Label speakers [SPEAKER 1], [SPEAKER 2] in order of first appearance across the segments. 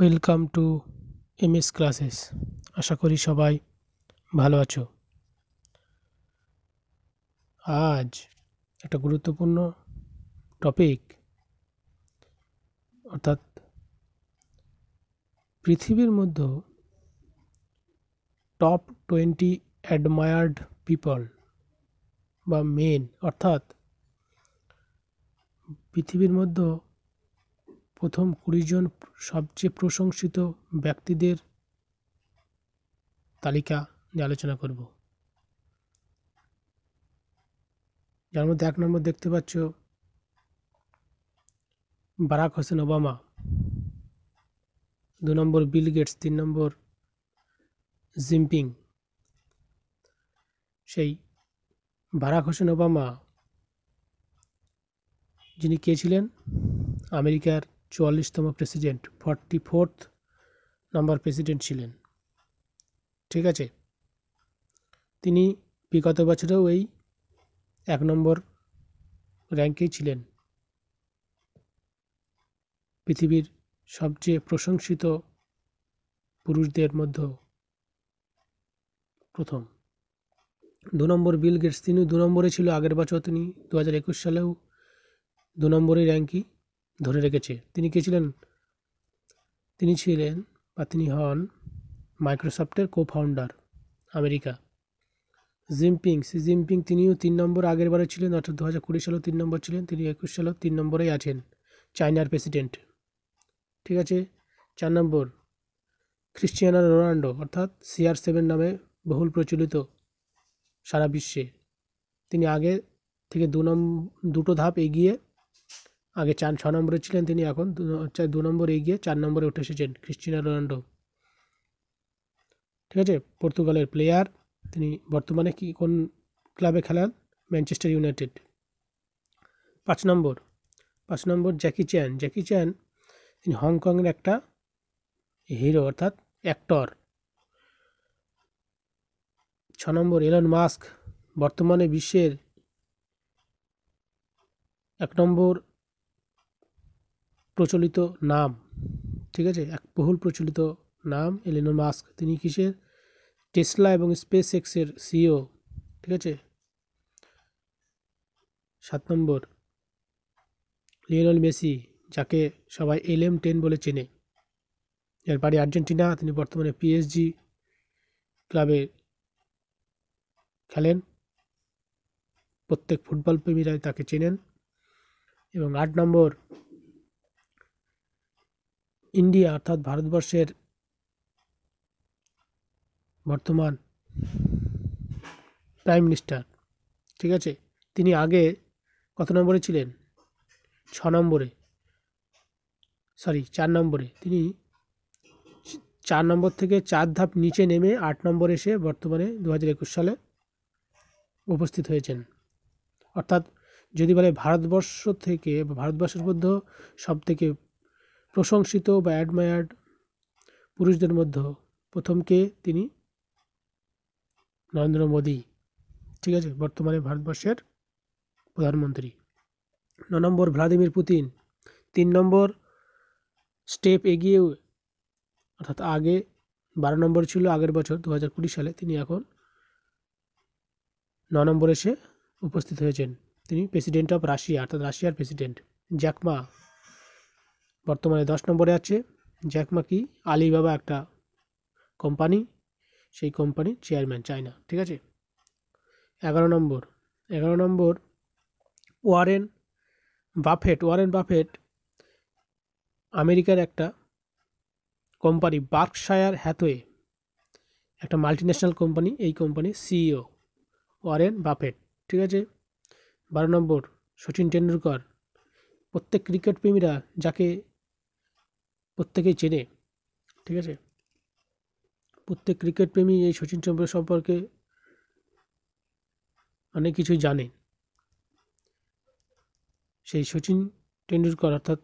[SPEAKER 1] welcome to M S classes আশা করি সবাই ভালো আছো আজ একটা গুরুত্বপূর্ণ টপিক অর্থাৎ পৃথিবীর মধ্যে টপ টোয়েন্টি অ্যাডমায়ার্ড পিপল বা মেন অর্থাৎ পৃথিবীর মধ্যে প্রথম কুড়িজন সবচেয়ে প্রশংসিত ব্যক্তিদের তালিকা নিয়ে আলোচনা করব যার মধ্যে এক নম্বর দেখতে পাচ্ছ বারাক হোসেন ওবামা দু নম্বর বিল গেটস তিন নম্বর জিম্পিং সেই বারাক হোসেন ওবামা যিনি কে ছিলেন আমেরিকার চুয়াল্লিশতম president forty fourth number president ছিলেন ঠিক আছে তিনি বিগত বছরেও এই এক নম্বর র্যাঙ্কেই ছিলেন পৃথিবীর সবচেয়ে প্রশংসিত পুরুষদের মধ্যে প্রথম দু নম্বর বিল গেটস তিনি দু নম্বরে ছিল আগের বছর তিনি দু হাজার একুশ সালেও দু নম্বরই র্যাঙ্কই ধরে রেখেছে তিনি কে ছিলেন তিনি ছিলেন বা তিনি হন মাইক্রোসফটের co founder America Jinping Xi Jinping তিনিও তিন নম্বর আগের বারে ছিলেন অর্থাৎ দু হাজার কুড়ি সালেও তিন নম্বর ছিলেন তিনি একুশ সালেও তিন নম্বরেই আছেন চায়নার প্রেসিডেন্ট ঠিক আছে চার নম্বর ক্রিশ্চিয়ানো রোনাল্ডো অর্থাৎ সিআর সেভেন নামে বহুল প্রচলিত সারা বিশ্বে তিনি আগে থেকে দু নম দুটো ধাপ এগিয়ে আগে চার ছ নম্বরে ছিলেন তিনি এখন দু নম্বরে এগিয়ে চার নম্বরে উঠে এসেছেন ক্রিস্টিনা রোনাল্ডো ঠিক আছে পর্তুগালের প্লেয়ার তিনি বর্তমানে কি কোন ক্লাবে খেলান ম্যানচেস্টার ইউনাইটেড পাঁচ নম্বর পাঁচ নম্বর জ্যাকি চ্যান জ্যাকি চ্যান তিনি হংকংয়ের একটা হিরো অর্থাৎ অ্যাক্টর ছ নম্বর এলন মাস্ক বর্তমানে বিশ্বের এক নম্বর প্রচলিত নাম ঠিক আছে এক বহুল প্রচলিত নাম এলিনন মাস্ক তিনি কিসের টেসলা এবং স্পেস এক্সের সিও ঠিক আছে সাত নম্বর লিওনল মেসি যাকে সবাই এল এম টেন বলে চেনে যার বাড়ি আর্জেন্টিনা তিনি বর্তমানে পিএসজি ক্লাবে খেলেন প্রত্যেক ফুটবল প্রেমীরাই তাকে চেনেন এবং আট নম্বর ইন্ডিয়া অর্থাৎ ভারতবর্ষের বর্তমান প্রাইম মিনিস্টার ঠিক আছে তিনি আগে কত নম্বরে ছিলেন ছ নম্বরে সরি চার নম্বরে তিনি চার নম্বর থেকে চার ধাপ নিচে নেমে আট নম্বরে এসে বর্তমানে দু হাজার একুশ সালে উপস্থিত হয়েছেন অর্থাৎ যদি বলে ভারতবর্ষ থেকে ভারতবর্ষের মধ্যে সব থেকে প্রশংসিত বা অ্যাডমায়ার্ড পুরুষদের মধ্যে প্রথমকে তিনি নরেন্দ্র মোদী ঠিক আছে বর্তমানে ভারতবর্ষের প্রধানমন্ত্রী ন নম্বর ভ্লাদিমির পুতিন তিন নম্বর স্টেপ এগিয়ে অর্থাৎ আগে বারো নম্বর ছিল আগের বছর দু হাজার কুড়ি সালে তিনি এখন ন নম্বরে এসে উপস্থিত হয়েছেন তিনি প্রেসিডেন্ট অফ রাশিয়া অর্থাৎ রাশিয়ার প্রেসিডেন্ট জ্যাকমা বর্তমানে দশ নম্বরে আছে জ্যাকমা কি আলিবাবা একটা কোম্পানি সেই কোম্পানির চেয়ারম্যান চায়না ঠিক আছে এগারো নম্বর এগারো নম্বর ওয়ারেন বাফেট ওয়ারেন বাফেট আমেরিকার একটা কোম্পানি বার্কশায়ার হ্যাথওয়ে একটা মাল্টিন্যাশনাল কোম্পানি এই কোম্পানির সিইও ওয়ারেন বাফেট ঠিক আছে বারো নম্বর শচীন টেন্ডুলকর প্রত্যেক ক্রিকেট প্রেমীরা যাকে প্রত্যেকেই চেনে ঠিক আছে প্রত্যেক ক্রিকেট প্রেমী এই শচীন টেন্ডুলকার সম্পর্কে অনেক কিছুই জানে সেই শচীন টেন্ডুলকার অর্থাৎ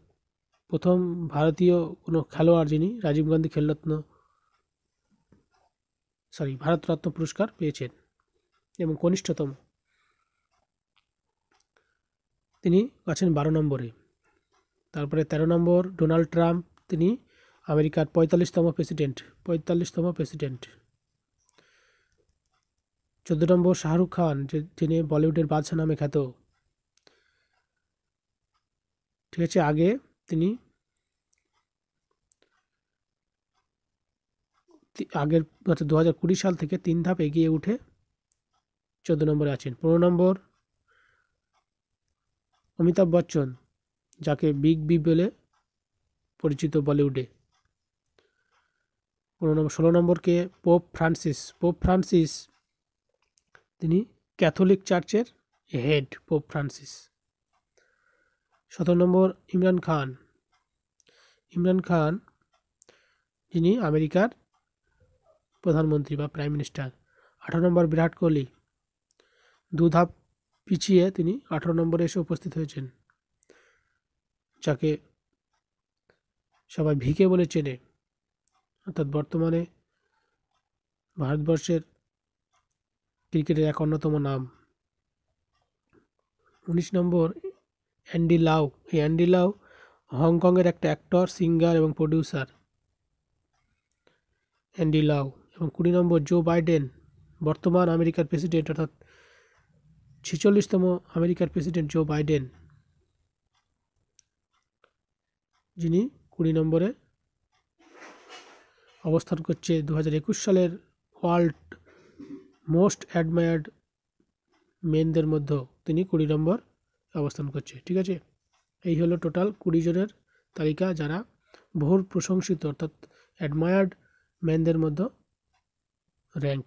[SPEAKER 1] প্রথম ভারতীয় কোনো খেলোয়াড় যিনি রাজীব গান্ধী খেলরত্ন সরি ভারতরত্ন পুরস্কার পেয়েছেন এবং কনিষ্ঠতম তিনি আছেন বারো নম্বরে তারপরে তেরো নম্বর ডোনাল্ড ট্রাম্প তিনি আমেরিকার পঁয়তাল্লিশতম প্রেসিডেন্ট পঁয়তাল্লিশতম প্রেসিডেন্ট চোদ্দ নম্বর শাহরুখ খান যিনি বলিউডের বাদশাহ নামে খ্যাত ঠিক আছে আগে তিনি আগের অর্থাৎ দু হাজার কুড়ি সাল থেকে তিন ধাপ এগিয়ে উঠে চোদ্দ নম্বরে আছেন পনেরো নম্বর অমিতাভ বচ্চন যাকে বিগ বি বলে পরিচিত বলিউডে পনেরো নম্বর ষোলো নম্বরকে পোপ ফ্রান্সিস পোপ ফ্রান্সিস তিনি ক্যাথলিক চার্চের হেড পোপ ফ্রান্সিস সতেরো নম্বর ইমরান খান ইমরান খান যিনি আমেরিকার প্রধানমন্ত্রী বা প্রাইম মিনিস্টার আঠারো নম্বর বিরাট কোহলি দু ধাপ পিছিয়ে তিনি আঠারো নম্বরে এসে উপস্থিত হয়েছেন যাকে সবাই ভিকে বলে চেনে অর্থাৎ বর্তমানে ভারতবর্ষের ক্রিকেটের এক অন্যতম নাম উনিশ নম্বর অ্যান্ডি লাউ এই অ্যান্ডি লাউ হংকংয়ের একটা অ্যাক্টর সিঙ্গার এবং প্রডিউসার অ্যান্ডি লাউ এবং কুড়ি নম্বর জো বাইডেন বর্তমান আমেরিকার প্রেসিডেন্ট অর্থাৎ ছেচল্লিশতম আমেরিকার প্রেসিডেন্ট জো বাইডেন যিনি কুড়ি নম্বরে অবস্থান করছে দু হাজার একুশ সালের ওয়ার্ল্ড মোস্ট অ্যাডমায়ার্ড মেনদের মধ্যে তিনি কুড়ি নম্বর অবস্থান করছে ঠিক আছে এই হলো টোটাল কুড়ি জনের তালিকা যারা বহু প্রশংসিত অর্থাৎ অ্যাডমায়ার্ড ম্যানদের মধ্যে র্যাঙ্ক